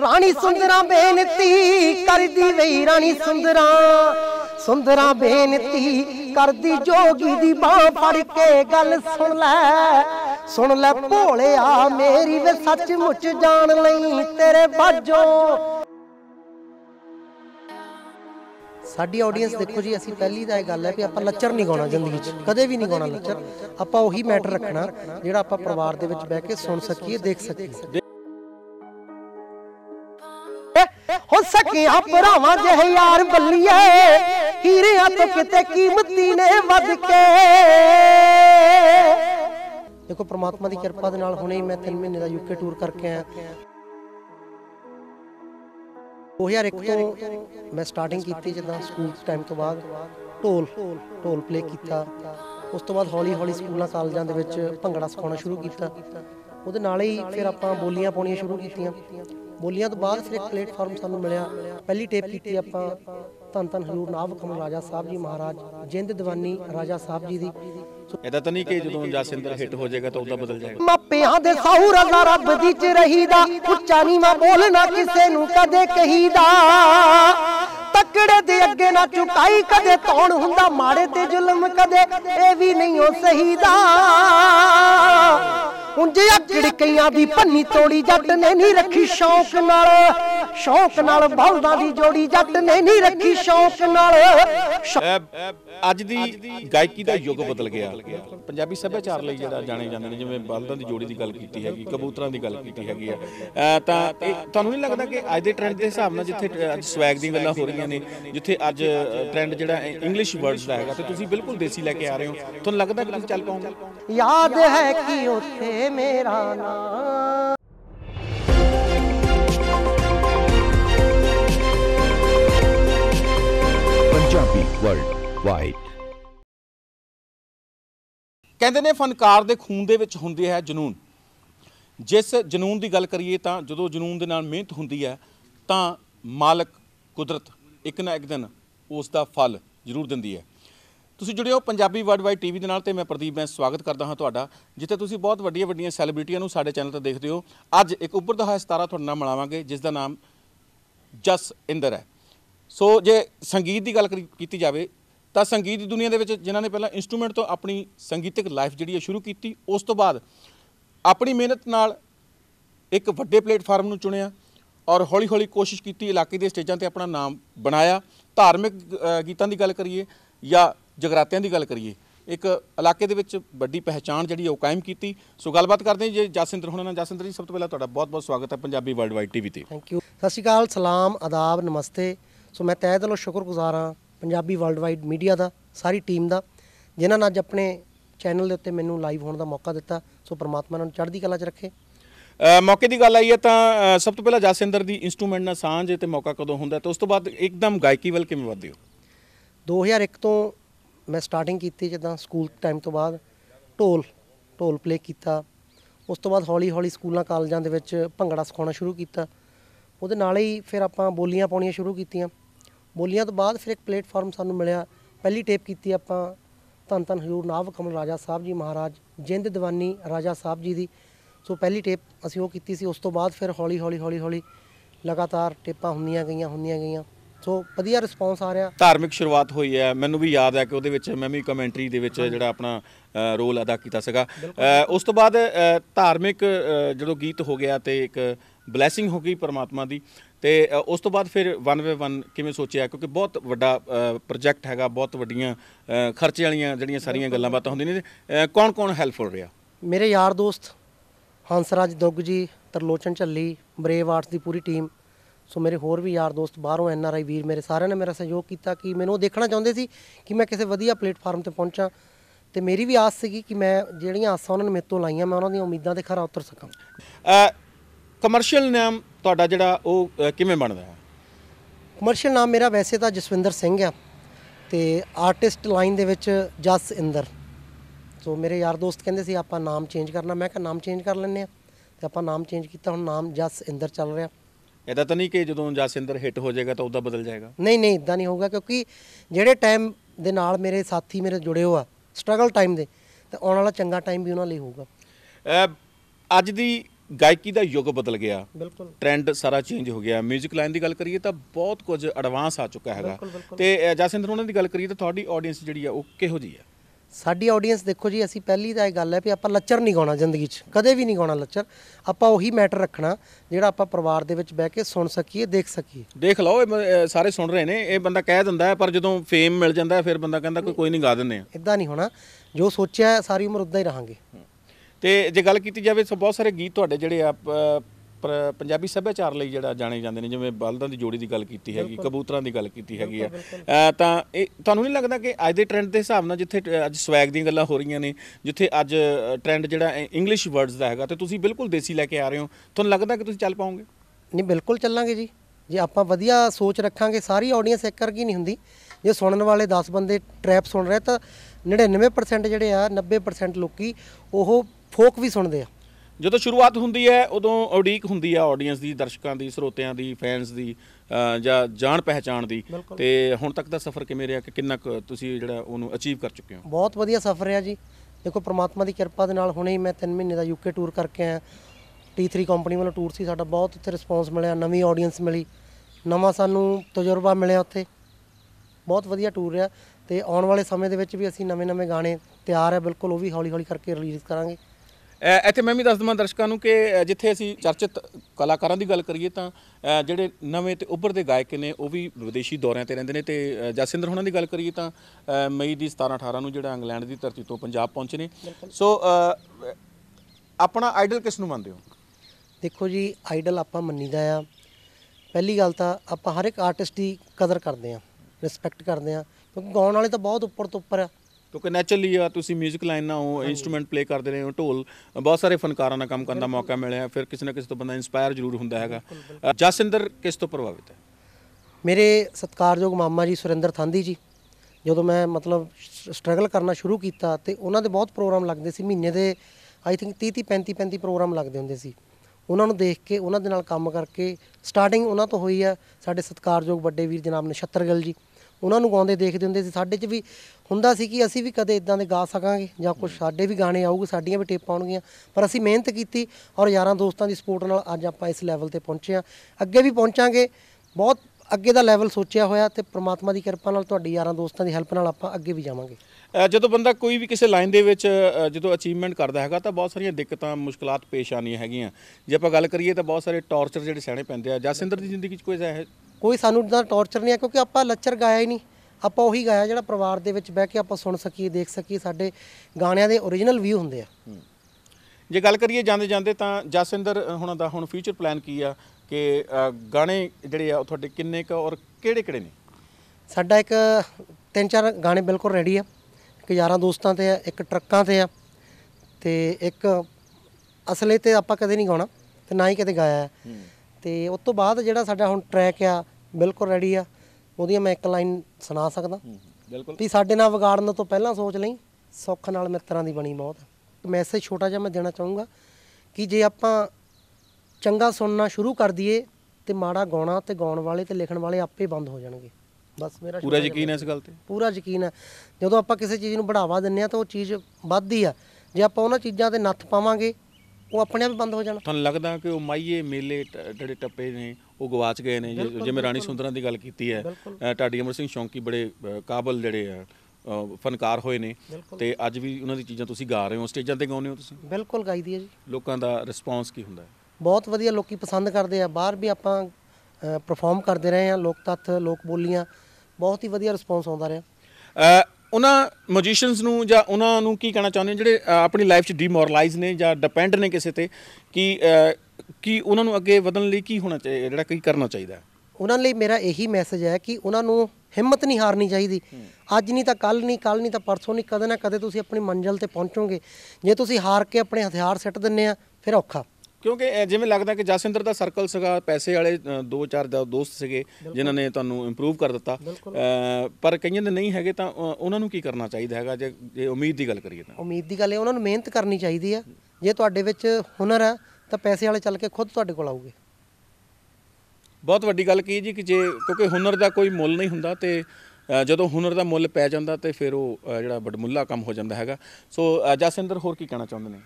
ਰਾਣੀ ਸੁੰਦਰਾ ਬੇਨਤੀ ਕਰਦੀ ਵਈ ਰਾਣੀ ਸੁੰਦਰਾ ਸੁੰਦਰਾ ਬੇਨਤੀ ਕਰਦੀ ਜੋਗੀ ਦੀ ਬਾਹ ਫੜ ਕੇ ਗੱਲ ਸੁਣ ਲੈ ਸੁਣ ਲੈ ਭੋਲਿਆ ਮੇਰੀ ਵੇ ਸੱਚ ਮੁੱਚ ਜਾਣ ਲਈ ਤੇਰੇ ਬਾਜੋ ਸਾਡੀ ਆਡੀਅנס ਦੇਖੋ ਜੀ ਅਸੀਂ ਪਹਿਲੀ ਤਾਂ ਇਹ ਗੱਲ ਹੈ ਕਿ ਆਪਾਂ ਲੱਚਰ ਨਹੀਂ ਗਾਉਣਾ ਜ਼ਿੰਦਗੀ 'ਚ ਕਦੇ ਵੀ ਨਹੀਂ ਗਾਉਣਾ ਲੱਚਰ ਆਪਾਂ ਉਹੀ ਮੈਟਰ ਰੱਖਣਾ ਜਿਹੜਾ ਆਪਾਂ ਪਰਿਵਾਰ ਦੇ ਵਿੱਚ ਬਹਿ ਕੇ ਸੁਣ ਸਕੀਏ ਦੇਖ ਸਕੀਏ ਹੋ ਸਕਿਆ ਭਰਾਵਾਂ ਜਿਹੇ ਯਾਰ ਬੱਲੀਏ ਹੀਰਿਆਂ ਤੋਂ ਕਿਤੇ ਕੀਮਤੀ ਨੇ ਵੱਧ ਕੇ ਦੇਖੋ ਪ੍ਰਮਾਤਮਾ ਦੀ ਕਿਰਪਾ ਦੇ ਨਾਲ ਹੁਣੇ ਹੀ ਮੈਂ 3 ਮਹੀਨੇ ਦਾ ਯੂਕੇ ਟੂਰ ਕਰਕੇ ਆਇਆ 2001 ਤੋਂ ਮੈਂ ਸਟਾਰਟਿੰਗ ਕੀਤੀ ਜਦੋਂ ਸਕੂਲ ਟਾਈਮ ਤੋਂ ਬਾਅਦ ਢੋਲ ਢੋਲ ਪਲੇ ਕੀਤਾ ਉਸ ਤੋਂ ਬਾਅਦ ਹੌਲੀ ਹੌਲੀ ਸਕੂਲਾਂ ਕਾਲਜਾਂ ਦੇ ਵਿੱਚ ਭੰਗੜਾ ਸਿਖਾਉਣਾ ਸ਼ੁਰੂ ਕੀਤਾ ਉਹਦੇ ਨਾਲ ਹੀ ਫਿਰ ਆਪਾਂ ਬੋਲੀਆਂ ਪਾਉਣੀਆਂ ਸ਼ੁਰੂ ਕੀਤੀਆਂ ਬੋਲੀਆਂ ਤੋਂ ਬਾਅਦ ਫਿਰ ਇੱਕ ਪਲੇਟਫਾਰਮ ਸਾਨੂੰ ਮਿਲਿਆ ਪਹਿਲੀ ਟੇਪ ਕੀਤੀ ਆਪਾਂ ਤਨ ਤਨ ਹਜ਼ੂਰ ਨਾਭ ਕਮਲ ਰਾਜਾ ਸਾਹਿਬ ਜੀ ਮਹਾਰਾਜ ਜਿੰਦ ਦੀਵਾਨੀ ਰਾਜਾ ਸਾਹਿਬ ਜੀ ਦੀ ਇਹਦਾ ਤਾਂ ਨਹੀਂ ਕਿ ਜਦੋਂ ਜਸਿੰਦਰ ਹਿੱਟ ਹੋ ਜਾਏਗਾ ਤਾਂ ਉਹਦਾ ਬਦਲ ਜਾਏਗਾ ਮਾਪਿਆਂ ਦੇ ਸਾਹੂ ਰਜ਼ਾ ਰੱਬ ਦੀ ਚ ਰਹੀਦਾ ਉੱਚਾ ਨੀਵਾ ਬੋਲਣਾ ਕਿਸੇ ਨੂੰ ਕਦੇ ਕਹੀਦਾ ਤਕੜੇ ਦੇ ਅੱਗੇ ਨਾ ਝੁਕਾਈ ਕਦੇ ਤੌਣ ਹੁੰਦਾ ਮਾੜੇ ਤੇ ਜ਼ੁਲਮ ਕਦੇ ਇਹ ਵੀ ਨਹੀਂ ਉਹ ਸਹੀਦਾ ਜਿਹੜਾ ਕਿੜਕਈਆਂ ਦੀ ਭੰਨੀ ਤੋੜੀ ਜੱਟ ਨੇ ਨਹੀਂ ਰੱਖੀ ਸ਼ੌਂਕ ਨਾਲ ਸ਼ੌਕ ਨਾਲ ਬਹੁਦਾ ਦੀ ਜੋੜੀ ਜੱਟ ਨੇ ਨਹੀਂ ਰੱਖੀ ਸ਼ੌਕ ਨਾਲ ਅੱਜ ਦੀ ਗਾਇਕੀ ਦਾ ਯੁੱਗ ਬਦਲ ਗਿਆ ਪੰਜਾਬੀ ਸੱਭਿਆਚਾਰ ਲਈ ਜਿਹੜਾ ਜਾਣੇ ਜਾਂਦੇ ਨੇ ਜਿਵੇਂ ਬਲਦਾਂ ਦੀ ਜੋੜੀ ਦੀ ਗੱਲ ਕੀਤੀ ਹੈਗੀ ਕਬੂਤਰਾਂ ਦੀ ਗੱਲ ਕੀਤੀ ਹੈਗੀ ਆ ਤਾਂ ਤੁਹਾਨੂੰ ਨਹੀਂ ਲੱਗਦਾ ਕਿ ਅੱਜ ਦੇ ਟ੍ਰੈਂਡ ਦੇ ਹਿਸਾਬ ਨਾਲ ਜਿੱਥੇ ਅੱਜ ਸਵੈਗ ਦੀ ਗੱਲਾਂ ਹੋ ਰਹੀਆਂ ਨੇ ਜਿੱਥੇ ਅੱਜ ਟ੍ਰੈਂਡ ਜਿਹੜਾ ਇੰਗਲਿਸ਼ ਵਰਡਸ ਦਾ ਹੈਗਾ ਤੇ ਤੁਸੀਂ ਬਿਲਕੁਲ ਦੇਸੀ ਲੈ ਕੇ ਆ ਰਹੇ ਹੋ ਤੁਹਾਨੂੰ ਲੱਗਦਾ ਕਿ ਤੁਸੀਂ ਚੱਲ ਪਾਉਂਗੇ ਯਾਦ ਹੈ ਕਿ ਉੱਥੇ ਮੇਰਾ ਨਾਮ ਵਰਲਡ ਵਾਈਡ ਕਹਿੰਦੇ ਨੇ ਫਨਕਾਰ ਦੇ ਖੂਨ ਦੇ ਵਿੱਚ ਹੁੰਦੀ ਹੈ ਜਨੂਨ ਜਿਸ ਜਨੂਨ ਦੀ ਗੱਲ ਕਰੀਏ ਤਾਂ ਜਦੋਂ ਜਨੂਨ ਦੇ ਨਾਲ ਮਿਹਨਤ ਹੁੰਦੀ ਹੈ ਤਾਂ ਮਾਲਕ ਕੁਦਰਤ ਇੱਕ ਨਾ ਇੱਕ ਦਿਨ ਉਸ ਦਾ ਫਲ ਜ਼ਰੂਰ ਦਿੰਦੀ ਹੈ ਤੁਸੀਂ ਜੁੜੇ ਹੋ ਪੰਜਾਬੀ ਵਰਡ ਵਾਈ ਟੀਵੀ ਦੇ ਨਾਲ ਤੇ ਮੈਂ ਪ੍ਰਦੀਪ ਮੈਂ ਸਵਾਗਤ ਕਰਦਾ ਹਾਂ ਤੁਹਾਡਾ ਜਿੱਥੇ ਤੁਸੀਂ ਬਹੁਤ ਵੱਡੀਆਂ ਵੱਡੀਆਂ ਸੈਲੀਬ੍ਰਿਟੀਆਂ ਨੂੰ ਸਾਡੇ ਚੈਨਲ ਤੇ ਦੇਖਦੇ ਹੋ ਅੱਜ ਇੱਕ ਉੱਭਰਦਾ ਹੋਇਆ ਸਿਤਾਰਾ ਤੁਹਾਡੇ ਨਾਲ ਮਿਲਾਵਾਂਗੇ ਜਿਸ ਦਾ ਨਾਮ ਜਸ ਇੰਦਰ ਹੈ ਸੋ ਜੇ ਸੰਗੀਤ ਦੀ ਗੱਲ ਕੀਤੀ ਜਾਵੇ ਤਾਂ ਸੰਗੀਤ ਦੀ ਦੁਨੀਆ ਦੇ ਵਿੱਚ ਜਿਨ੍ਹਾਂ ਨੇ ਪਹਿਲਾਂ ਇਨਸਟਰੂਮੈਂਟ ਤੋਂ ਆਪਣੀ ਸੰਗੀਤਕ ਲਾਈਫ ਜਿਹੜੀ ਹੈ ਸ਼ੁਰੂ ਕੀਤੀ ਉਸ ਤੋਂ ਬਾਅਦ ਆਪਣੀ ਮਿਹਨਤ ਨਾਲ ਇੱਕ ਵੱਡੇ ਪਲੇਟਫਾਰਮ ਨੂੰ ਚੁਣਿਆ ਔਰ ਹੌਲੀ-ਹੌਲੀ ਕੋਸ਼ਿਸ਼ ਕੀਤੀ ਇਲਾਕੇ ਦੇ ਸਟੇਜਾਂ ਤੇ ਆਪਣਾ ਨਾਮ ਬਣਾਇਆ ਧਾਰਮਿਕ ਗੀਤਾਂ ਦੀ ਗੱਲ ਕਰੀਏ ਜਾਂ ਜਗਰਾਤਿਆਂ ਦੀ ਗੱਲ ਕਰੀਏ ਇੱਕ ਇਲਾਕੇ ਦੇ ਵਿੱਚ ਵੱਡੀ ਪਹਿਚਾਣ ਜਿਹੜੀ ਉਹ ਕਾਇਮ ਕੀਤੀ ਸੋ ਗੱਲਬਾਤ ਕਰਦੇ ਜੇ ਜਸਿੰਦਰ ਹੁਣਾਂ ਨਾਲ ਜਸਿੰਦਰ ਜੀ ਸਭ ਤੋਂ ਪਹਿਲਾਂ ਤੁਹਾਡਾ ਬਹੁਤ-ਬਹੁਤ ਸਵਾਗਤ ਹੈ ਪੰਜਾਬੀ ਵਰਲਡ ਵਾਈਡ ਟੀਵੀ ਤੇ ਥੈਂਕ ਯੂ ਸਤਿ ਸ਼੍ਰੀ ਅਕਾਲ ਸਲਾਮ ਆਦਾਬ ਨਮਸਤੇ ਸੋ ਮੈਂ ਤਹਿ ਦਿਲੋਂ ਸ਼ੁਕਰਗੁਜ਼ਾਰ ਹਾਂ ਪੰਜਾਬੀ ਵਰਲਡਵਾਈਡ ਮੀਡੀਆ ਦਾ ਸਾਰੀ ਟੀਮ ਦਾ ਜਿਨ੍ਹਾਂ ਨੇ ਅੱਜ ਆਪਣੇ ਚੈਨਲ ਦੇ ਉੱਤੇ ਮੈਨੂੰ ਲਾਈਵ ਹੋਣ ਦਾ ਮੌਕਾ ਦਿੱਤਾ ਸੋ ਪ੍ਰਮਾਤਮਾ ਉਹਨਾਂ ਨੂੰ ਚੜ੍ਹਦੀ ਕਲਾ 'ਚ ਰੱਖੇ ਮੌਕੇ ਦੀ ਗੱਲ ਆਈ ਹੈ ਤਾਂ ਸਭ ਤੋਂ ਪਹਿਲਾਂ ਜਸਿੰਦਰ ਦੀ ਇਨਸਟਰੂਮੈਂਟ ਨਾਲ ਸਾਂਝ ਤੇ ਮੌਕਾ ਕਦੋਂ ਹੁੰਦਾ ਤੇ ਉਸ ਤੋਂ ਬਾਅਦ ਇੱਕਦਮ ਗਾਇਕੀ ਵੱਲ ਕਿਵੇਂ ਵਧਦੇ ਹੋ 2001 ਤੋਂ ਮੈਂ ਸਟਾਰਟਿੰਗ ਕੀਤੀ ਜਦੋਂ ਸਕੂਲ ਟਾਈਮ ਤੋਂ ਬਾਅਦ ਢੋਲ ਢੋਲ ਪਲੇ ਕੀਤਾ ਉਸ ਤੋਂ ਬਾਅਦ ਹੌਲੀ ਹੌਲੀ ਸਕੂਲਾਂ ਕਾਲਜਾਂ ਦੇ ਵਿੱਚ ਭੰਗੜਾ ਸਿਖਾਉਣਾ ਸ਼ੁਰੂ ਕੀਤਾ ਉਹਦੇ ਨਾਲ ਹੀ ਫਿਰ ਆਪਾਂ ਬੋਲੀਆਂ ਪਾਉਣੀਆਂ ਸ਼ੁਰੂ ਕੀਤੀਆਂ ਬੋਲੀਆਂ ਤੋਂ ਬਾਅਦ ਫਿਰ ਇੱਕ ਪਲੇਟਫਾਰਮ ਸਾਨੂੰ ਮਿਲਿਆ ਪਹਿਲੀ ਟੇਪ ਕੀਤੀ ਆਪਾਂ ਤਨ ਤਨ ਹਜੂਰ ਨਾਵ ਕਮਲ ਰਾਜਾ ਸਾਹਿਬ ਜੀ ਮਹਾਰਾਜ ਜਿੰਦ ਦੀਵਾਨੀ ਰਾਜਾ ਸਾਹਿਬ ਜੀ ਦੀ ਸੋ ਪਹਿਲੀ ਟੇਪ ਅਸੀਂ ਉਹ ਕੀਤੀ ਸੀ ਉਸ ਤੋਂ ਬਾਅਦ ਫਿਰ ਹੌਲੀ ਹੌਲੀ ਹੌਲੀ ਹੌਲੀ ਲਗਾਤਾਰ ਟੇਪਾਂ ਹੁੰਦੀਆਂ ਗਈਆਂ ਹੁੰਦੀਆਂ ਗਈਆਂ ਸੋ ਵਧੀਆ ਰਿਸਪੌਂਸ ਆ ਰਿਹਾ ਧਾਰਮਿਕ ਸ਼ੁਰੂਆਤ ਹੋਈ ਹੈ ਮੈਨੂੰ ਵੀ ਯਾਦ ਹੈ ਕਿ ਉਹਦੇ ਵਿੱਚ ਮੈਂ ਵੀ ਕਮੈਂਟਰੀ ਦੇ ਵਿੱਚ ਜਿਹੜਾ ਆਪਣਾ ਰੋਲ ਅਦਾ ਕੀਤਾ ਸੀਗਾ ਉਸ ਤੋਂ ਬਾਅਦ ਧਾਰਮਿਕ ਜਦੋਂ ਗੀਤ ਹੋ ਗਿਆ ਤੇ ਇੱਕ ਬਲੇਸਿੰਗ ਹੋ ਗਈ ਪਰਮਾਤਮਾ ਦੀ ਤੇ ਉਸ ਤੋਂ ਬਾਅਦ ਫਿਰ 1 ਵੇ 1 ਕਿਵੇਂ ਸੋਚਿਆ ਕਿਉਂਕਿ ਬਹੁਤ ਵੱਡਾ ਪ੍ਰੋਜੈਕਟ ਹੈਗਾ ਬਹੁਤ ਵੱਡੀਆਂ ਖਰਚੇ ਵਾਲੀਆਂ ਜਿਹੜੀਆਂ ਸਾਰੀਆਂ ਗੱਲਾਂ ਬਾਤਾਂ ਹੁੰਦੀਆਂ ਨੇ ਕੌਣ ਕੌਣ ਹੈਲਪਫੁਲ ਰਿਹਾ ਮੇਰੇ ਯਾਰ ਦੋਸਤ ਹੰਸਰਾਜ ਦੁੱਗ ਜੀ ਤਰਲੋਚਨ ਝੱਲੀ ਬਰੇਵ ਆਰਟਸ ਦੀ ਪੂਰੀ ਟੀਮ ਸੋ ਮੇਰੇ ਹੋਰ ਵੀ ਯਾਰ ਦੋਸਤ ਬਾਹਰੋਂ ਐਨ ਆਰ ਆਈ ਵੀਰ ਮੇਰੇ ਸਾਰਿਆਂ ਨੇ ਮੇਰਾ ਸਹਿਯੋਗ ਕੀਤਾ ਕਿ ਮੈਨੂੰ ਉਹ ਦੇਖਣਾ ਚਾਹੁੰਦੇ ਸੀ ਕਿ ਮੈਂ ਕਿਸੇ ਵਧੀਆ ਪਲੇਟਫਾਰਮ ਤੇ ਪਹੁੰਚਾਂ ਤੇ ਮੇਰੀ ਵੀ ਆਸ ਸੀਗੀ ਕਿ ਮੈਂ ਜਿਹੜੀਆਂ ਆਸਾਂ ਉਹਨਾਂ ਨੇ ਮੇਰੇ ਤੋਂ ਲਾਈਆਂ ਮੈਂ ਉਹਨਾਂ ਦੀਆਂ ਉਮੀਦਾਂ ਤੇ ਖਰਾ ਉਤਰ ਸਕਾਂ ਕਮਰਸ਼ੀਅਲ ਨਾਮ ਤੁਹਾਡਾ ਜਿਹੜਾ ਉਹ ਕਿਵੇਂ ਬਣਦਾ ਹੈ ਕਮਰਸ਼ੀਅਲ ਨਾਮ ਮੇਰਾ ਵੈਸੇ ਤਾਂ ਜਸਵਿੰਦਰ ਸਿੰਘ ਆ ਤੇ ਆਰਟਿਸਟ ਲਾਈਨ ਦੇ ਵਿੱਚ ਜਸ ਇੰਦਰ ਸੋ ਮੇਰੇ ਯਾਰ ਦੋਸਤ ਕਹਿੰਦੇ ਸੀ ਆਪਾਂ ਨਾਮ ਚੇਂਜ ਕਰਨਾ ਮੈਂ ਕਿਹਾ ਨਾਮ ਚੇਂਜ ਕਰ ਲੈਂਦੇ ਆ ਤੇ ਆਪਾਂ ਨਾਮ ਚੇਂਜ ਕੀਤਾ ਹੁਣ ਨਾਮ ਜਸ ਇੰਦਰ ਚੱਲ ਰਿਹਾ ਇਹਦਾ ਤਾਂ ਨਹੀਂ ਕਿ ਜਦੋਂ ਜਸ ਇੰਦਰ ਹਿੱਟ ਹੋ ਜਾਏਗਾ ਤਾਂ ਉਹਦਾ ਬਦਲ ਜਾਏਗਾ ਨਹੀਂ ਨਹੀਂ ਇਦਾਂ ਨਹੀਂ ਹੋਊਗਾ ਕਿਉਂਕਿ ਜਿਹੜੇ ਟਾਈਮ ਦੇ ਨਾਲ ਮੇਰੇ ਸਾਥੀ ਮੇਰੇ ਜੁੜੇ ਹੋ ਆ ਸਟਰਗਲ ਟਾਈਮ ਦੇ ਤੇ ਆਉਣ ਵਾਲਾ ਚੰਗਾ ਟਾਈਮ ਵੀ ਉਹਨਾਂ ਲਈ ਹੋਊਗਾ ਅੱਜ ਦੀ ਗਾਇਕੀ ਦਾ ਯੁੱਗ ਬਦਲ ਗਿਆ ਬਿਲਕੁਲ ਟ੍ਰੈਂਡ ਸਾਰਾ ਚੇਂਜ ਹੋ ਗਿਆ 뮤직 ਲਾਈਨ ਦੀ ਗੱਲ ਕਰੀਏ ਤਾਂ ਬਹੁਤ ਕੁਝ ਐਡਵਾਂਸ ਆ ਚੁੱਕਾ ਹੈਗਾ ਤੇ ਜਸਿੰਦਰ ਉਹਨਾਂ ਦੀ ਗੱਲ ਕਰੀਏ ਤਾਂ ਤੁਹਾਡੀ ਆਡੀਅנס ਜਿਹੜੀ ਆ ਉਹ ਕਿਹੋ ਜੀ ਆ ਸਾਡੀ ਆਡੀਅנס ਦੇਖੋ ਜੀ ਅਸੀਂ ਪਹਿਲੀ ਤਾਂ ਇਹ ਗੱਲ ਹੈ ਵੀ ਆਪਾਂ ਲੱਚਰ ਨਹੀਂ ਗਾਉਣਾ ਜ਼ਿੰਦਗੀ 'ਚ ਕਦੇ ਵੀ ਨਹੀਂ ਗਾਉਣਾ ਲੱਚਰ ਆਪਾਂ ਉਹੀ ਮੈਟਰ ਰੱਖਣਾ ਜਿਹੜਾ ਆਪਾਂ ਪਰਿਵਾਰ ਦੇ ਵਿੱਚ ਬਹਿ ਕੇ ਸੁਣ ਸਕੀਏ ਦੇਖ ਸਕੀਏ ਦੇਖ ਲਓ ਇਹ ਸਾਰੇ ਸੁਣ ਰਹੇ ਨੇ ਇਹ ਬੰਦਾ ਕਹਿ ਦਿੰਦਾ ਹੈ ਪਰ ਜਦੋਂ ਫੇਮ ਮਿਲ ਜਾਂਦਾ ਹੈ ਫਿਰ ਬੰਦਾ ਕਹਿੰਦਾ ਕੋਈ ਕੋਈ ਨਹੀਂ ਗਾ ਦਿੰਦੇ ਆ ਇਦਾਂ ਨਹੀਂ ਹੋਣਾ ਜੋ ਸੋਚਿਆ ਸਾਰੀ ਉਮਰ ਉਦਾਂ ਹੀ ਰਹਾਂਗੇ ਤੇ ਜੇ ਗੱਲ ਕੀਤੀ ਜਾਵੇ ਸੋ ਬਹੁਤ ਸਾਰੇ ਗੀਤ ਤੁਹਾਡੇ ਜਿਹੜੇ ਆ ਪੰਜਾਬੀ ਸੱਭਿਆਚਾਰ ਲਈ ਜਿਹੜਾ ਜਾਣੇ ਜਾਂਦੇ ਨੇ ਜਿਵੇਂ ਬਲਦਾਂ ਦੀ ਜੋੜੀ ਦੀ ਗੱਲ ਕੀਤੀ ਹੈਗੀ ਕਬੂਤਰਾਂ ਦੀ ਗੱਲ ਕੀਤੀ ਹੈਗੀ ਆ ਤਾਂ ਇਹ ਤੁਹਾਨੂੰ ਨਹੀਂ ਲੱਗਦਾ ਕਿ ਅੱਜ ਦੇ ਟ੍ਰੈਂਡ ਦੇ ਹਿਸਾਬ ਨਾਲ ਜਿੱਥੇ ਅੱਜ ਸਵੈਗ ਦੀਆਂ ਗੱਲਾਂ ਹੋ ਰਹੀਆਂ ਨੇ ਜਿੱਥੇ ਅੱਜ ਟ੍ਰੈਂਡ ਜਿਹੜਾ ਇੰਗਲਿਸ਼ ਵਰਡਸ ਦਾ ਹੈਗਾ ਤੇ ਤੁਸੀਂ ਬਿਲਕੁਲ ਦੇਸੀ ਲੈ ਕੇ ਆ ਰਹੇ ਹੋ ਤੁਹਾਨੂੰ ਲੱਗਦਾ ਕਿ ਤੁਸੀਂ ਚੱਲ ਪਾਓਗੇ ਨਹੀਂ ਬਿਲਕੁਲ ਚੱਲਾਂਗੇ ਜੀ ਜੇ ਆਪਾਂ ਵਧੀਆ ਸੋਚ ਰੱਖਾਂਗੇ ਸਾਰੀ ਆਡੀਅנס ਇੱਕ ਵਰਗੀ ਨਹੀਂ ਹੁੰਦੀ ਜੇ ਸੁਣਨ ਵਾਲੇ 10 ਬੰਦੇ ਟ੍ਰੈਪ ਸੁਣ ਰਹੇ ਤਾਂ 99% ਜਿਹੜੇ ਆ 90% ਲੋਕੀ ਉਹ ਫੋਕ ਵੀ ਸੁਣਦੇ ਆ ਜਦੋਂ ਸ਼ੁਰੂਆਤ ਹੁੰਦੀ ਹੈ ਉਦੋਂ ਉਡੀਕ ਹੁੰਦੀ ਹੈ ਆਡੀਅנס ਦੀ ਦਰਸ਼ਕਾਂ ਦੀ ਸਰੋਤਿਆਂ ਦੀ ਫੈਨਸ ਦੀ ਜਾਂ ਜਾਣ ਪਹਿਚਾਣ ਦੀ ਤੇ ਹੁਣ ਤੱਕ ਦਾ ਸਫ਼ਰ ਕਿਵੇਂ ਰਿਹਾ ਕਿ ਕਿੰਨਾ ਤੁਸੀਂ ਜਿਹੜਾ ਉਹਨੂੰ ਅਚੀਵ ਕਰ ਚੁੱਕੇ ਹੋ ਬਹੁਤ ਵਧੀਆ ਸਫ਼ਰ ਰਿਹਾ ਜੀ ਦੇਖੋ ਪ੍ਰਮਾਤਮਾ ਦੀ ਕਿਰਪਾ ਦੇ ਨਾਲ ਹੁਣੇ ਹੀ ਮੈਂ 3 ਮਹੀਨੇ ਦਾ ਯੂਕੇ ਟੂਰ ਕਰਕੇ ਆਇਆ T3 ਕੰਪਨੀ ਵੱਲੋਂ ਟੂਰ ਸੀ ਸਾਡਾ ਬਹੁਤ ਉੱਥੇ ਰਿਸਪੌਂਸ ਮਿਲਿਆ ਨਵੀਂ ਆਡੀਅנס ਮਿਲੀ ਨਵਾਂ ਸਾਨੂੰ ਤਜਰਬਾ ਮਿਲਿਆ ਉੱਥੇ ਬਹੁਤ ਵਧੀਆ ਟੂਰ ਰਿਹਾ ਤੇ ਆਉਣ ਵਾਲੇ ਸਮੇਂ ਦੇ ਵਿੱਚ ਵੀ ਅਸੀਂ ਨਵੇਂ-ਨਵੇਂ ਗਾਣੇ ਤਿਆਰ ਹੈ ਬਿਲਕੁਲ ਉਹ ਵੀ ਹੌਲੀ-ਹੌਲੀ ਕਰਕੇ ਰਿਲੀਜ਼ ਕਰਾਂਗੇ ਇੱਥੇ ਮੈਂ ਵੀ ਦੱਸ ਦਵਾਂ ਦਰਸ਼ਕਾਂ ਨੂੰ ਕਿ ਜਿੱਥੇ ਅਸੀਂ ਚਰਚਿਤ ਕਲਾਕਾਰਾਂ ਦੀ ਗੱਲ ਕਰੀਏ ਤਾਂ ਜਿਹੜੇ ਨਵੇਂ ਤੇ ਉੱਭਰਦੇ ਗਾਇਕ ਨੇ ਉਹ ਵੀ ਵਿਦੇਸ਼ੀ ਦੌਰਿਆਂ ਤੇ ਰਹਿੰਦੇ ਨੇ ਤੇ ਜਸਿੰਦਰ ਹੁਣਾਂ ਦੀ ਗੱਲ ਕਰੀਏ ਤਾਂ ਮਈ ਦੀ 17 18 ਨੂੰ ਜਿਹੜਾ ਇੰਗਲੈਂਡ ਦੀ ਧਰਤੀ ਤੋਂ ਪੰਜਾਬ ਪਹੁੰਚੇ ਨੇ ਸੋ ਆਪਣਾ ਆਈਡਲ ਕਿਸ ਨੂੰ ਮੰਨਦੇ ਹੋ ਦੇਖੋ ਜੀ ਆਈਡਲ ਆਪਾਂ ਮੰਨੀਦਾ ਆ ਪਹਿਲੀ ਗੱਲ ਤਾਂ ਆਪਾਂ ਹਰ ਇੱਕ ਆਰਟਿਸਟ ਦੀ ਕਦਰ ਕਰਦੇ ਆ ਰਿਸਪੈਕਟ ਕਰਦੇ ਆ ਕਿਉਂਕਿ ਗਾਉਣ ਵਾਲੇ ਤਾਂ ਬਹੁਤ ਉੱਪਰ ਤੋਂ ਉੱਪਰ ਆ ਕਿਉਂਕਿ ਨੇਚਰਲੀ ਆ ਤੁਸੀਂ 뮤직 ਲਾਈਨ ਨਾਲ ਹੋ ਇਨਸਟਰੂਮੈਂਟ ਪਲੇ ਕਰਦੇ ਰਹੇ ਹੋ ਢੋਲ ਬਹੁਤ ਸਾਰੇ ਫਨਕਾਰਾਂ ਨਾਲ ਕੰਮ ਕਰਨ ਦਾ ਮੌਕਾ ਮਿਲਿਆ ਫਿਰ ਕਿਸੇ ਨਾ ਕਿਸੇ ਤੋਂ ਬੰਦਾ ਇਨਸਪਾਇਰ ਜ਼ਰੂਰ ਹੁੰਦਾ ਹੈਗਾ ਜਸਿੰਦਰ ਕਿਸ ਤੋਂ ਪ੍ਰਭਾਵਿਤ ਹੈ ਮੇਰੇ ਸਤਕਾਰਯੋਗ ਮਾਮਾ ਜੀ ਸੁਰਿੰਦਰ ਥਾਂਦੀ ਜੀ ਜਦੋਂ ਮੈਂ ਮਤਲਬ ਸਟਰਗਲ ਕਰਨਾ ਸ਼ੁਰੂ ਕੀਤਾ ਤੇ ਉਹਨਾਂ ਦੇ ਬਹੁਤ ਪ੍ਰੋਗਰਾਮ ਲੱਗਦੇ ਸੀ ਮਹੀਨੇ ਦੇ ਆਈ ਥਿੰਕ 30 30 35 35 ਪ੍ਰੋਗਰਾਮ ਲੱਗਦੇ ਹੁੰਦੇ ਸੀ ਉਹਨਾਂ ਨੂੰ ਦੇਖ ਕੇ ਉਹਨਾਂ ਦੇ ਨਾਲ ਕੰਮ ਕਰਕੇ ਸਟਾਰਟਿੰਗ ਉਹਨਾਂ ਤੋਂ ਹੋਈ ਆ ਸਾਡੇ ਸਤਿਕਾਰਯੋਗ ਵੱਡੇ ਵੀਰ ਜਨਾਬ ਨਛੱਤਰ ਜੀ ਉਹਨਾਂ ਨੂੰ ਗਾਉਂਦੇ ਦੇਖਦੇ ਹੁੰਦੇ ਸੀ ਸਾਡੇ 'ਚ ਵੀ ਹੁੰਦਾ ਸੀ ਕਿ ਅਸੀਂ ਵੀ ਕਦੇ ਇਦਾਂ ਦੇ ਗਾ ਸਕਾਂਗੇ ਜਾਂ ਕੁਝ ਸਾਡੇ ਵੀ ਗਾਣੇ ਆਊਗੇ ਸਾਡੀਆਂ ਵੀ ਟੇਪਾਂ ਆਉਣਗੀਆਂ ਪਰ ਅਸੀਂ ਮਿਹਨਤ ਕੀਤੀ ਔਰ ਯਾਰਾਂ ਦੋਸਤਾਂ ਦੀ ਸਪੋਰਟ ਨਾਲ ਅੱਜ ਆਪਾਂ ਇਸ ਲੈਵਲ ਤੇ ਪਹੁੰਚੇ ਆ ਅੱਗੇ ਵੀ ਪਹੁੰਚਾਂਗੇ ਬਹੁਤ ਅੱਗੇ ਦਾ ਲੈਵਲ ਸੋਚਿਆ ਹੋਇਆ ਤੇ ਪ੍ਰਮਾਤਮਾ ਦੀ ਕਿਰਪਾ ਨਾਲ ਤੁਹਾਡੀ ਯਾਰਾਂ ਦੋਸਤਾਂ ਦੀ ਹੈਲਪ ਨਾਲ ਆਪਾਂ ਅੱਗੇ ਵੀ ਜਾਵਾਂਗੇ ਜਦੋਂ ਬੰਦਾ ਕੋਈ ਵੀ ਕਿਸੇ ਲਾਈਨ ਦੇ ਵਿੱਚ ਜਦੋਂ ਅਚੀਵਮੈਂਟ ਕਰਦਾ ਹੈਗਾ ਤਾਂ ਬਹੁਤ ਸਾਰੀਆਂ ਦਿੱਕਤਾਂ ਮੁਸ਼ਕਲਾਂ ਪੇਸ਼ ਆਣੀਆਂ ਹੈਗੀਆਂ ਜੇ ਆਪਾਂ ਗੱਲ ਕਰੀਏ ਤਾਂ ਬਹੁਤ ਸਾਰੇ ਟੌਰਚਰ ਜਿਹੜੇ ਸਹਿਣੇ ਪੈਂਦੇ ਆ ਜਸਿੰਦਰ ਦੀ ਜ਼ਿੰਦਗੀ 'ਚ ਕੋਈ ਕੋਈ ਸਾਨੂੰ ਇਦਾਂ ਟੌਰਚਰ ਨਹੀਂ ਆ ਕਿਉਂਕਿ ਆਪਾਂ ਲੱਚਰ ਗਾਇਆ ਹੀ ਨਹੀਂ ਆਪਾਂ ਉਹੀ ਗਾਇਆ ਜਿਹੜਾ ਪਰਿਵਾਰ ਦੇ ਵਿੱਚ ਬਹਿ ਕੇ ਆਪਾਂ ਸੁਣ ਸਕੀਏ ਦੇਖ ਸਕੀਏ ਸਾਡੇ ਗਾਣਿਆਂ ਦੇ origignal ਵੀਊ ਹੁੰਦੇ ਆ ਜੇ ਗੱਲ ਕਰੀਏ ਜਾਂਦੇ ਜਾਂਦੇ ਤਾਂ ਜਸਿੰਦਰ ਹੁਣਾਂ ਦਾ ਹੁਣ ਫਿਊਚਰ ਪਲਾਨ ਕੀ ਆ ਕਿ ਗਾਣੇ ਜਿਹੜੇ ਆ ਤੁਹਾਡੇ ਕਿੰਨੇ ਕੁ ਔਰ ਕਿਹੜੇ ਕਿਹੜੇ ਨੇ ਸਾਡਾ ਇੱਕ ਤਿੰਨ ਚਾਰ ਗਾਣੇ ਬਿਲਕੁਲ ਰੈਡੀ ਆ ਇੱਕ ਯਾਰਾਂ ਦੋਸਤਾਂ ਤੇ ਆ ਇੱਕ ਟਰੱਕਾਂ ਤੇ ਆ ਤੇ ਇੱਕ ਅਸਲੇ ਤੇ ਆਪਾਂ ਕਦੇ ਨਹੀਂ ਗਾਉਣਾ ਤੇ ਨਾ ਹੀ ਕਦੇ ਗਾਇਆ ਤੇ ਉਸ ਤੋਂ ਬਾਅਦ ਜਿਹੜਾ ਸਾਡਾ ਹੁਣ ਟਰੈਕ ਆ ਬਿਲਕੁਲ ਰੈਡੀ ਆ ਉਹਦੀਆਂ ਮੈਂ ਇੱਕ ਲਾਈਨ ਸੁਣਾ ਸਕਦਾ ਬਿਲਕੁਲ ਵੀ ਸਾਡੇ ਨਾਲ ਵਿਗਾੜਨ ਤੋਂ ਪਹਿਲਾਂ ਸੋਚ ਲਈ ਸੁੱਖ ਨਾਲ ਮਿੱਤਰਾਂ ਦੀ ਬਣੀ ਮੌਤ ਮੈਸੇਜ ਛੋਟਾ ਜਿਹਾ ਮੈਂ ਦੇਣਾ ਚਾਹੂੰਗਾ ਕਿ ਜੇ ਆਪਾਂ ਚੰਗਾ ਸੁਣਨਾ ਸ਼ੁਰੂ ਕਰ ਦਈਏ ਤੇ ਮਾੜਾ ਗਾਉਣਾ ਤੇ ਗਾਉਣ ਵਾਲੇ ਤੇ ਲਿਖਣ ਵਾਲੇ ਆਪੇ ਬੰਦ ਹੋ ਜਾਣਗੇ ਬਸ ਮੇਰਾ ਪੂਰਾ ਯਕੀਨ ਹੈ ਇਸ ਗੱਲ ਤੇ ਪੂਰਾ ਯਕੀਨ ਹੈ ਜਦੋਂ ਆਪਾਂ ਕਿਸੇ ਚੀਜ਼ ਨੂੰ ਬੜਾਵਾ ਦਿੰਨੇ ਆ ਤਾਂ ਉਹ ਚੀਜ਼ ਵੱਧਦੀ ਆ ਜੇ ਆਪਾਂ ਉਹਨਾਂ ਚੀਜ਼ਾਂ ਤੇ ਨੱਥ ਪਾਵਾਂਗੇ ਉਹ ਆਪਣੇ ਆਪ ਬੰਦ ਹੋ ਜਾਣਾ ਤੁਹਾਨੂੰ ਲੱਗਦਾ ਕਿ ਉਹ ਮਾਈਏ ਮੇਲੇ ਜਿਹੜੇ ਟੱਪੇ ਨੇ ਉਹ ਗਵਾਚ ਗਏ ਨੇ ਜਿਵੇਂ ਰਾਣੀ ਸੁੰਦਰਾਂ ਦੀ ਗੱਲ ਕੀਤੀ ਹੈ ਟਾਡੀ ਢਾਡੀ ਅਮਰ ਸਿੰਘ ਸ਼ੌਂਕੀ ਬੜੇ ਕਾਬਲ ਜਿਹੜੇ ਆ ਫਨਕਾਰ ਹੋਏ ਨੇ ਤੇ ਅੱਜ ਵੀ ਉਹਨਾਂ ਦੀ ਚੀਜ਼ਾਂ ਤੁਸੀਂ ਗਾ ਰਹੇ ਹੋ ਸਟੇਜਾਂ ਤੇ ਗਾਉਂਦੇ ਹੋ ਤੁਸੀਂ ਬਿਲਕੁਲ ਗਾਈਦੀ ਹੈ ਜੀ ਲੋਕਾਂ ਦਾ ਰਿਸਪੌਂਸ ਕੀ ਹੁੰਦਾ ਹੈ ਬਹੁਤ ਵਧੀਆ ਲੋਕੀ ਪਸੰਦ ਕਰਦੇ ਆ ਬਾਹਰ ਵੀ ਆਪਾਂ ਪਰਫਾਰਮ ਕਰਦੇ ਰਹੇ ਆ ਲੋਕ ਤੱਥ ਲੋਕ ਬੋਲੀਆਂ ਬਹੁਤ ਹੀ ਵਧੀਆ ਰਿਸਪੌਂਸ ਆਉਂਦਾ ਰਿਹਾ ਉਹਨਾਂ ਮੈਜੀਸ਼ੀਅਨਸ ਨੂੰ ਜਾਂ ਉਹਨਾਂ ਨੂੰ ਕੀ ਕਹਿਣਾ ਚਾਹੁੰਦੇ ਜਿਹੜੇ ਆਪਣੀ ਲਾਈਫ 'ਚ ਡੀਮੋਰਲਾਈਜ਼ ਨੇ ਜਾਂ ਡਿਪੈਂਡ ਨੇ ਕਿਸੇ ਤੇ ਕਿ ਕੀ ਉਹਨਾਂ ਨੂੰ ਅੱਗੇ ਵਧਣ ਲਈ ਕੀ ਹੋਣਾ ਚਾਹੀਦਾ ਜਿਹੜਾ ਕੀ ਕਰਨਾ ਚਾਹੀਦਾ ਉਹਨਾਂ ਲਈ ਮੇਰਾ ਇਹੀ ਮੈਸੇਜ ਹੈ ਕਿ ਉਹਨਾਂ ਨੂੰ ਹਿੰਮਤ ਨਹੀਂ ਹਾਰਨੀ ਚਾਹੀਦੀ ਅੱਜ ਨਹੀਂ ਤਾਂ ਕੱਲ ਨਹੀਂ ਕੱਲ ਨਹੀਂ ਤਾਂ ਪਰਸੋਂ ਨਹੀਂ ਕਦੇ ਨਾ ਕਦੇ ਤੁਸੀਂ ਆਪਣੀ ਮੰਜ਼ਲ ਤੇ ਪਹੁੰਚੋਗੇ ਜੇ ਤੁਸੀਂ ਹਾਰ ਕੇ ਆਪਣੇ ਹਥਿਆਰ ਸੱਟ ਦਿੰਨੇ ਆ ਫਿਰ ਔਖਾ ਕਿਉਂਕਿ ਜਿਵੇਂ ਲੱਗਦਾ ਕਿ ਜਸਵਿੰਦਰ ਦਾ ਸਰਕਲ ਸਗਾ ਪੈਸੇ ਵਾਲੇ ਦੋ ਚਾਰ ਦਾ ਦੋਸਤ ਸੀਗੇ ਜਿਨ੍ਹਾਂ ਨੇ ਤੁਹਾਨੂੰ ਇੰਪਰੂਵ ਕਰ ਦਿੱਤਾ ਪਰ ਕਈਆਂ ਦੇ ਨਹੀਂ ਹੈਗੇ ਤਾਂ ਉਹਨਾਂ ਨੂੰ ਕੀ ਕਰਨਾ ਚਾਹੀਦਾ ਹੈਗਾ ਜੇ ਜੇ ਉਮੀਦ ਦੀ ਗੱਲ ਕਰੀਏ ਤਾਂ ਉਮੀਦ ਦੀ ਗੱਲ ਹੈ ਉਹਨਾਂ ਨੂੰ ਮਿਹਨਤ ਕਰਨੀ ਚਾਹੀਦੀ ਆ ਜੇ ਤੁਹਾਡੇ ਵਿੱਚ ਹੁਨਰ ਆ ਤਾਂ ਪੈਸੇ ਵਾਲੇ ਚੱਲ ਕੇ ਖੁਦ ਤੁਹਾਡੇ ਕੋਲ ਆਉਗੇ ਬਹੁਤ ਵੱਡੀ ਗੱਲ ਕੀ ਜੀ ਕਿ ਜੇ ਕਿਉਂਕਿ ਹੁਨਰ ਦਾ ਕੋਈ ਮੁੱਲ ਨਹੀਂ ਹੁੰਦਾ ਤੇ ਜਦੋਂ ਹੁਨਰ ਦਾ ਮੁੱਲ ਪੈ ਜਾਂਦਾ ਤੇ ਫਿਰ ਉਹ ਜਿਹੜਾ ਬੜਮੁੱਲਾ ਕੰਮ ਹੋ ਜਾਂਦਾ ਹੈਗਾ ਸੋ ਜਸਿੰਦਰ ਹੋਰ ਕੀ ਕਹਿਣਾ ਚਾਹੁੰਦੇ ਨੇ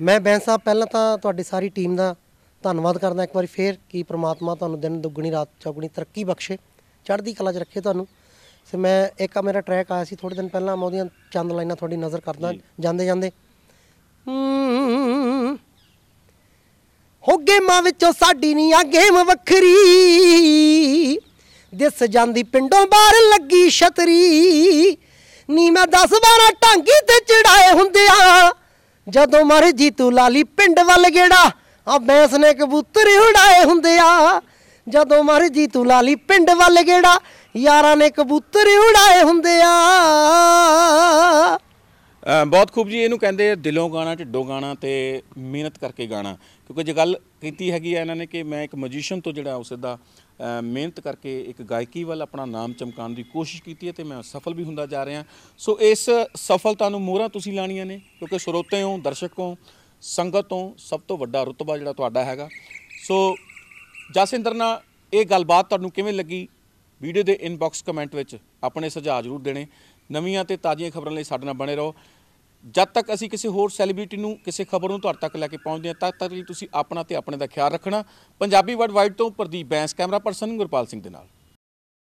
ਮੈਂ ਬੈਂਸ ਸਾਹਿਬ ਪਹਿਲਾਂ ਤਾਂ ਤੁਹਾਡੀ ਸਾਰੀ ਟੀਮ ਦਾ ਧੰਨਵਾਦ ਕਰਦਾ ਇੱਕ ਵਾਰੀ ਫੇਰ ਕਿ ਪ੍ਰਮਾਤਮਾ ਤੁਹਾਨੂੰ ਦਿਨ ਦੁੱਗਣੀ ਰਾਤ ਚੌਗਣੀ ਤਰੱਕੀ ਬਖਸ਼ੇ ਚੜ੍ਹਦੀ ਕਲਾ 'ਚ ਰੱਖੇ ਤੁਹਾਨੂੰ ਤੇ ਮੈਂ ਇੱਕ ਆ ਮੇਰਾ ਟਰੈਕ ਆਇਆ ਸੀ ਥੋੜੇ ਦਿਨ ਪਹਿਲਾਂ ਮੈਂ ਉਹਦੀਆਂ ਚੰਦ ਲਾਈਨਾਂ ਤੁਹਾਡੀ ਨਜ਼ਰ ਕਰਦਾ ਜਾਂਦੇ ਜਾਂਦੇ ਹੋ ਗੇਮਾਂ ਵਿੱਚੋਂ ਸਾਡੀ ਨਹੀਂ ਆ ਗੇਮ ਵੱਖਰੀ ਦਿਸ ਜਾਂਦੀ ਪਿੰਡੋਂ ਬਾਹਰ ਲੱਗੀ ਛਤਰੀ ਨੀ ਮੈਂ 10 12 ਟਾਂਗੀ ਤੇ ਚੜਾਏ ਹੁੰਦਿਆ ਜਦੋਂ ਮਾਰੇ ਜੀਤੂ ਲਾਲੀ ਪਿੰਡ ਵੱਲ ਗੇੜਾ ਆ ਬੈਂਸ ਨੇ ਕਬੂਤਰ ਉਡਾਏ ਹੁੰਦੇ ਆ ਜਦੋਂ ਮਾਰੇ ਜੀਤੂ ਲਾਲੀ ਪਿੰਡ ਵੱਲ ਗੇੜਾ ਯਾਰਾਂ ਨੇ ਕਬੂਤਰ ਉਡਾਏ ਹੁੰਦੇ ਆ ਬਹੁਤ ਖੂਬ ਜੀ ਇਹਨੂੰ ਕਹਿੰਦੇ ਦਿਲੋਂ ਗਾਣਾ ਢਿੱਡੋਂ ਗਾਣਾ ਤੇ ਮਿਹਨਤ ਕਰਕੇ ਗਾਣਾ ਕਿਉਂਕਿ ਜੇ ਗੱਲ ਕੀਤੀ ਹੈਗੀ ਆ ਇਹਨਾਂ ਨੇ ਕਿ ਮੈਂ ਇੱਕ ਮਜੀਸ਼ੀਅਨ ਤੋਂ ਜਿਹੜਾ ਉਹ ਸਿੱਧਾ ਮਿਹਨਤ ਕਰਕੇ ਇੱਕ ਗਾਇਕੀ ਵੱਲ ਆਪਣਾ ਨਾਮ ਚਮਕਾਉਣ ਦੀ ਕੋਸ਼ਿਸ਼ ਕੀਤੀ ਹੈ ਤੇ ਮੈਂ ਸਫਲ ਵੀ ਹੁੰਦਾ ਜਾ ਰਿਹਾ ਸੋ ਇਸ ਸਫਲਤਾ ਨੂੰ ਮੋਹਰਾਂ ਤੁਸੀਂ ਲਾਣੀਆਂ ਨੇ ਕਿਉਂਕਿ ਸਰੋਤੇ ਹੋ ਦਰਸ਼ਕ ਹੋ ਸੰਗਤ ਹੋ ਸਭ ਤੋਂ ਵੱਡਾ ਰਤਬਾ ਜਿਹੜਾ ਤੁਹਾਡਾ ਹੈਗਾ ਸੋ ਜਸਿੰਦਰ ਨਾਲ ਇਹ ਗੱਲਬਾਤ ਤੁਹਾਨੂੰ ਕਿਵੇਂ ਲੱਗੀ ਵੀਡੀਓ ਦੇ ਇਨਬਾਕਸ ਕਮੈਂਟ ਵਿੱਚ ਆਪਣੇ ਸੁਝਾਅ ਜ਼ਰੂਰ ਦੇਣੇ ਨਵੀਆਂ ਤੇ ਤਾਜ਼ੀਆਂ ਖਬਰਾਂ ਲਈ ਸਾਡੇ ਨਾਲ ਬਣੇ ਰਹੋ ਜਦ ਤੱਕ ਅਸੀਂ ਕਿਸੇ ਹੋਰ ਸੈਲੀਬ੍ਰਿਟੀ ਨੂੰ ਕਿਸੇ ਖਬਰ ਨੂੰ ਤੁਹਾਡੇ ਤੱਕ ਲੈ ਕੇ ਪਹੁੰਚਦੇ ਹਾਂ ਤਦ ਤੱਕ ਲਈ ਤੁਸੀਂ ਆਪਣਾ ਤੇ ਆਪਣੇ ਦਾ ਖਿਆਲ ਰੱਖਣਾ ਪੰਜਾਬੀ ਵਰਡ ਵਾਈਡ ਤੋਂ ਪ੍ਰਦੀਪ ਬੈਂਸ ਕੈਮਰਾ ਪਰਸਨ ਗੁਰਪਾਲ ਸਿੰਘ ਦੇ ਨਾਲ